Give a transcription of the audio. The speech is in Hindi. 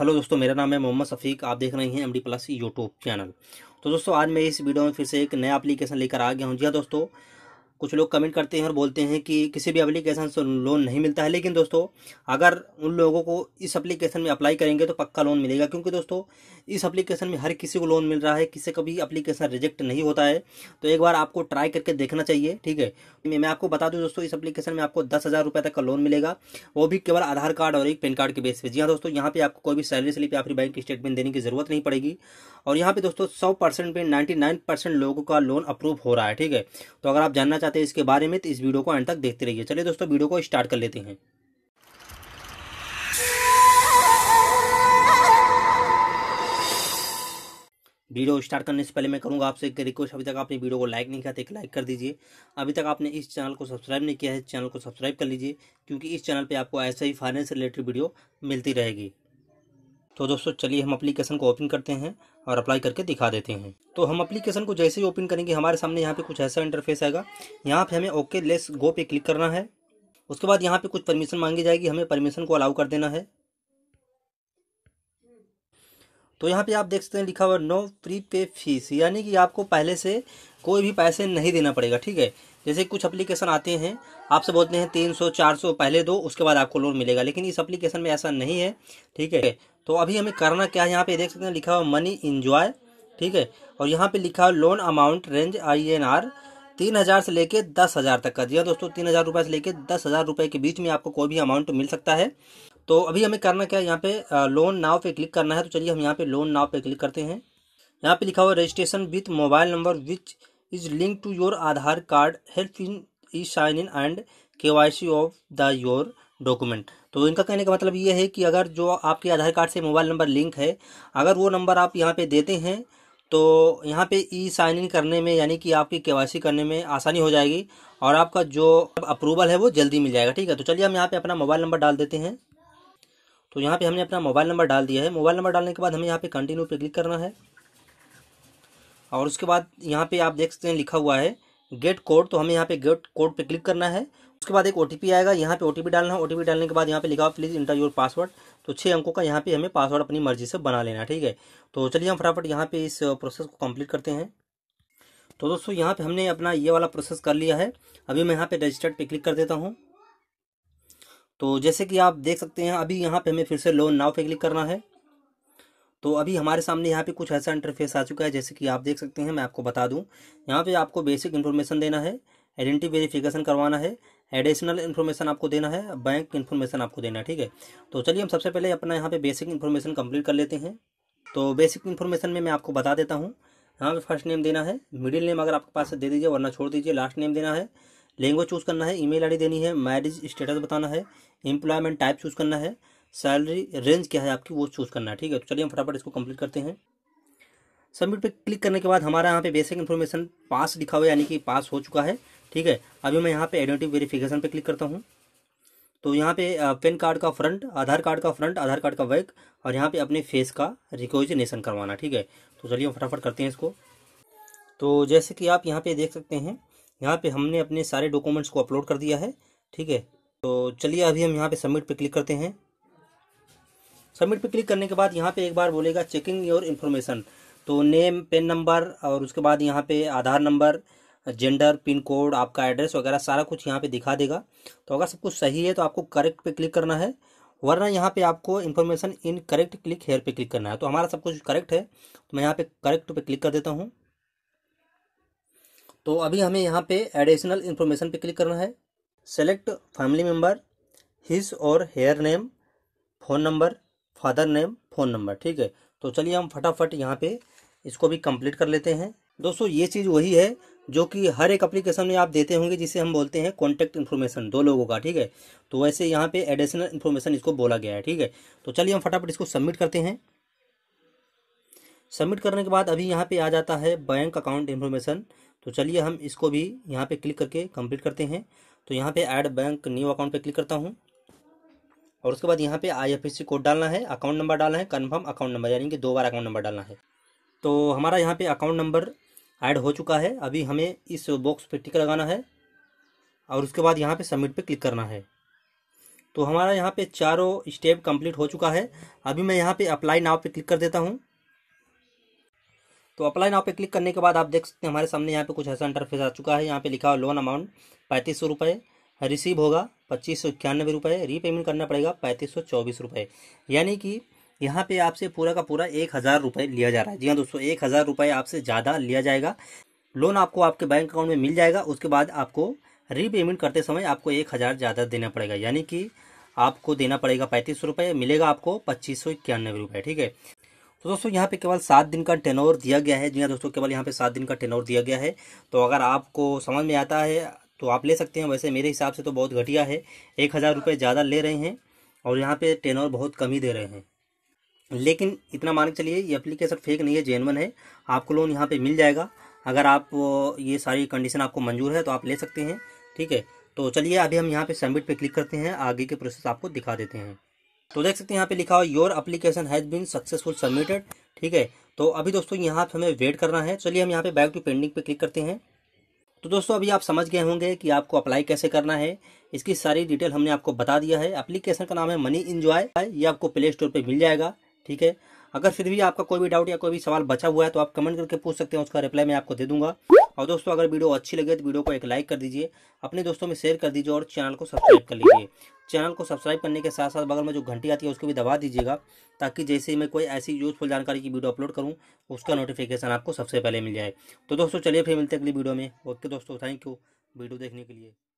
हेलो दोस्तों मेरा नाम है मोहम्मद सफ़ीक आप देख रहे हैं M D plus YouTube channel तो दोस्तों आज मैं इस वीडियो में फिर से एक नया एप्लीकेशन लेकर आ गया हूं जी हाँ दोस्तों कुछ लोग कमेंट करते हैं और बोलते हैं कि किसी भी एप्लीकेशन से लोन नहीं मिलता है लेकिन दोस्तों अगर उन लोगों को इस एप्लीकेशन में अप्लाई करेंगे तो पक्का लोन मिलेगा क्योंकि दोस्तों इस एप्लीकेशन में हर किसी को लोन मिल रहा है किसी का भी एप्लीकेशन रिजेक्ट नहीं होता है तो एक बार आपको ट्राई करके देखना चाहिए ठीक है मैं आपको बता दूँ दोस्तों इस एप्लीकेशन में आपको दस हज़ार रुपये तक का लोन मिलेगा वो भी केवल आधार कार्ड और एक पेन कार्ड के बेस पर जी हाँ दोस्तों यहाँ पर आपको कोई भी सैलरी स्लिप या फिर बैंक स्टेटमेंट देने की जरूरत नहीं पड़ेगी और यहाँ पर दोस्तों सौ परसेंट में नाइन्टी नाइन परसेंट लोगों का लोन अप्रूव हो रहा है ठीक है तो अगर आप जानना चाहते हैं इसके बारे में तो इस वीडियो को एंड तक देखते रहिए चलिए दोस्तों वीडियो को स्टार्ट कर लेते हैं वीडियो स्टार्ट करने से पहले मैं करूँगा आपसे एक रिक्वेस्ट अभी तक आपने वीडियो को लाइक नहीं किया तो एक लाइक कर दीजिए अभी तक आपने इस चैनल को सब्सक्राइब नहीं किया है चैनल को सब्सक्राइब कर लीजिए क्योंकि इस चैनल पर आपको ऐसे ही फाइनेंस रिलेटेड वीडियो मिलती रहेगी तो दोस्तों चलिए हम अप्लीकेशन को ओपन करते हैं और अप्लाई करके दिखा देते हैं तो हम अप्लीकेशन को जैसे ही ओपन करेंगे हमारे सामने यहाँ पे कुछ ऐसा इंटरफेस आएगा यहाँ पे हमें ओके लेस गो पे क्लिक करना है उसके बाद यहाँ पे कुछ परमिशन मांगी जाएगी हमें परमिशन को अलाउ कर देना है तो यहाँ पे आप देख सकते हैं लिखा हुआ नो प्री पे फीस यानी कि आपको पहले से कोई भी पैसे नहीं देना पड़ेगा ठीक है जैसे कुछ अप्लीकेशन आते हैं आपसे बोलते हैं तीन सौ चार सौ पहले दो उसके बाद आपको लोन मिलेगा लेकिन इस अप्लीकेशन में ऐसा नहीं है ठीक है तो अभी हमें करना क्या है यहाँ पे देख सकते हैं लिखा हुआ मनी इंजॉय ठीक है और यहाँ पे लिखा हुआ loan amount range I N R तीन हज़ार से लेके दस हज़ार तक का जी हाँ दोस्तों तीन हज़ार रुपये से लेके दस हज़ार रुपये के बीच में आपको कोई भी अमाउंट मिल सकता है तो अभी हमें करना क्या है यहाँ पे लोन नाव पे क्लिक करना है तो चलिए हम यहाँ पे लोन नाव पे क्लिक करते हैं यहाँ पे लिखा हुआ registration with mobile number which is link to your Aadhaar card help in e sign in and K Y C of the your document तो इनका कहने का मतलब ये है कि अगर जो आपके आधार कार्ड से मोबाइल नंबर लिंक है अगर वो नंबर आप यहाँ पे देते हैं तो यहाँ पे ई साइन इन करने में यानी कि आपकी के करने में आसानी हो जाएगी और आपका जो अप्रूवल है वो जल्दी मिल जाएगा ठीक है तो चलिए हम यहाँ पे अपना मोबाइल नंबर डाल देते हैं तो यहाँ पे हमने अपना मोबाइल नंबर डाल दिया है मोबाइल नंबर डालने के बाद हमें यहाँ पे कंटिन्यू पे क्लिक करना है और उसके बाद यहाँ पे आप देख सकते हैं लिखा हुआ है गेट कोड तो हमें यहाँ पे गेट कोड पे क्लिक करना है उसके बाद एक ओ आएगा यहाँ पे ओ डालना है ओ डालने के बाद यहाँ पे लिखा हुआ प्लीज़ इंटर योर पासवर्ड तो छः अंकों का यहाँ पे हमें पासवर्ड अपनी मर्जी से बना लेना है ठीक है तो चलिए हम फटाफट यहाँ पे इस प्रोसेस को कंप्लीट करते हैं तो दोस्तों यहाँ पे हमने अपना ये वाला प्रोसेस कर लिया है अभी मैं यहाँ पे रजिस्टर्ड पे क्लिक कर देता हूँ तो जैसे कि आप देख सकते हैं अभी यहाँ पे हमें फिर से लोन नाव पे क्लिक करना है तो अभी हमारे सामने यहाँ पे कुछ ऐसा इंटरफेस आ चुका है जैसे कि आप देख सकते हैं मैं आपको बता दूँ यहाँ पे आपको बेसिक इन्फॉर्मेशन देना है आइडेंटिटी वेरिफिकेशन करवाना है एडिशनल इन्फॉर्मेशन आपको देना है बैंक इन्फॉर्मेशन आपको देना है ठीक है तो चलिए हम सबसे पहले अपना यहाँ पे बेसिक इन्फॉर्मेशन कंप्लीट कर लेते हैं तो बेसिक इन्फॉर्मेशन में मैं आपको बता देता हूँ यहाँ पे फर्स्ट नेम देना है मिडिल नेम अगर आपके पास दे दीजिए वरना छोड़ दीजिए लास्ट नेम देना है लैंग्वेज चूज़ करना है ई मेल देनी है मैरिज स्टेटस बताना है एम्प्लॉयमेंट टाइप चूज़ करना है सैलरी रेंज क्या है आपकी वो चूज़ करना है ठीक है तो चलिए हम फटाफट इसको कम्प्लीट करते हैं सबमिट पे क्लिक करने के बाद हमारा यहाँ पे बेसिक इन्फॉर्मेशन पास लिखा हुआ है यानी कि पास हो चुका है ठीक है अभी मैं यहाँ पे आइडेंटिटी वेरिफिकेशन पे क्लिक करता हूँ तो यहाँ पे पेन कार्ड का फ्रंट आधार कार्ड का फ्रंट आधार कार्ड का बैक और यहाँ पे अपने फेस का रिकोजनेशन करवाना ठीक है तो चलिए हम फटाफट करते हैं इसको तो जैसे कि आप यहाँ पे देख सकते हैं यहाँ पे हमने अपने सारे डॉक्यूमेंट्स को अपलोड कर दिया है ठीक है तो चलिए अभी हम यहाँ पे सबमिट पे क्लिक करते हैं सबमिट पे क्लिक करने के बाद यहाँ पे एक बार बोलेगा चेकिंग योर इन्फॉर्मेशन तो नेम पेन नंबर और उसके बाद यहाँ पे Aadhaar number gender pin code आपका एड्रेस वगैरह सारा कुछ यहाँ पे दिखा देगा तो अगर सब कुछ सही है तो आपको करेक्ट पे क्लिक करना है वरना यहाँ पे आपको information in correct click here पे क्लिक करना है तो हमारा सब कुछ करेक्ट है तो मैं यहाँ पे करेक्ट पे क्लिक कर देता हूँ तो अभी हमें यहाँ पे एडिशनल इन्फॉर्मेशन पे क्लिक करना है select family member his or her name phone number father name phone number ठीक है तो चलिए हम फटाफट यहाँ पे इसको भी कंप्लीट कर लेते हैं दोस्तों ये चीज़ वही है जो कि हर एक एप्लीकेशन में आप देते होंगे जिसे हम बोलते हैं कॉन्टैक्ट इन्फॉर्मेशन दो लोगों का ठीक है तो वैसे यहाँ पे एडिशनल इन्फॉर्मेशन इसको बोला गया है ठीक है तो चलिए हम फटाफट इसको सबमिट करते हैं सबमिट करने के बाद अभी यहाँ पे आ जाता है बैंक अकाउंट इन्फॉर्मेशन तो चलिए हम इसको भी यहाँ पर क्लिक करके कंप्लीट करते हैं तो यहाँ पर एड बैंक न्यू अकाउंट पर क्लिक करता हूँ और उसके बाद यहाँ पर आई कोड डालना है अकाउंट नंबर डालना है कन्फर्म अकाउंट नंबर यानी कि दो बार अकाउंट नंबर डालना है तो हमारा यहाँ पे अकाउंट नंबर ऐड हो चुका है अभी हमें इस बॉक्स पे टिक लगाना है और उसके बाद यहाँ पे सबमिट पे क्लिक करना है तो हमारा यहाँ पे चारों स्टेप कंप्लीट हो चुका है अभी मैं यहाँ पे अप्लाई नाव पे क्लिक कर देता हूँ तो अप्लाई नाव पे क्लिक करने के बाद आप देख सकते हैं हमारे सामने यहाँ पे कुछ ऐसा इंटरफेस आ चुका है यहाँ पे लिखा हुआ लोन अमाउंट पैंतीस सौ रुपये रिसीव होगा पच्चीस सौ इक्यानवे रुपये रीपेमेंट करना पड़ेगा पैंतीस सौ चौबीस रुपये यानी कि यहाँ पे आपसे पूरा का पूरा एक हज़ार रुपये लिया जा रहा है जी हाँ दोस्तों एक हज़ार रुपये आपसे ज़्यादा लिया जाएगा लोन आपको आपके बैंक अकाउंट में मिल जाएगा उसके बाद आपको रीपेमेंट करते समय आपको एक हज़ार ज़्यादा देना पड़ेगा यानी कि आपको देना पड़ेगा पैंतीस रुपये मिलेगा आपको पच्चीस सौ इक्यानवे रुपये ठीक है तो दोस्तों यहाँ पे केवल सात दिन का टेनोर दिया गया है जी हाँ दोस्तों केवल यहाँ पे सात दिन का टेनोर दिया गया है तो अगर आपको समझ में आता है तो आप ले सकते हैं वैसे मेरे हिसाब से तो बहुत घटिया है एक हज़ार रुपये ज़्यादा ले रहे हैं और यहाँ पे टेनोर बहुत कम ही दे रहे हैं लेकिन इतना मान के चलिए ये एप्लीकेशन फेक नहीं है जेनवन है आपको लोन यहाँ पे मिल जाएगा अगर आप ये सारी कंडीशन आपको मंजूर है तो आप ले सकते हैं ठीक है तो चलिए अभी हम यहाँ पे सबमिट पे क्लिक करते हैं आगे के प्रोसेस आपको दिखा देते हैं तो देख सकते हैं यहाँ पे लिखा हुआ your application has been successful submitted ठीक है तो अभी दोस्तों यहाँ पे हमें वेट करना है चलिए हम यहाँ पे बैक टू पेंडिंग पे क्लिक करते हैं तो दोस्तों अभी आप समझ गए होंगे कि आपको अप्लाई कैसे करना है इसकी सारी डिटेल हमने आपको बता दिया है अप्लीकेशन का नाम है मनी इन्जॉय ये आपको प्ले स्टोर पर मिल जाएगा ठीक है अगर फिर भी आपका कोई भी डाउट या कोई भी सवाल बचा हुआ है तो आप कमेंट करके पूछ सकते हैं उसका रिप्लाई मैं आपको दे दूंगा और दोस्तों अगर वीडियो अच्छी लगे तो वीडियो को एक लाइक कर दीजिए अपने दोस्तों में शेयर कर दीजिए और चैनल को सब्सक्राइब कर लीजिए चैनल को सब्सक्राइब करने के साथ साथ बगल में जो घंटी आती है उसको भी दबा दीजिएगा ताकि जैसे ही मैं कोई ऐसी यूजफुल जानकारी की वीडियो अपलोड करूँ उसका नोटिफिकेशन आपको सबसे पहले मिल जाए तो दोस्तों चलिए फिर मिलते अगली वीडियो में ओके दोस्तों थैंक यू वीडियो देखने के लिए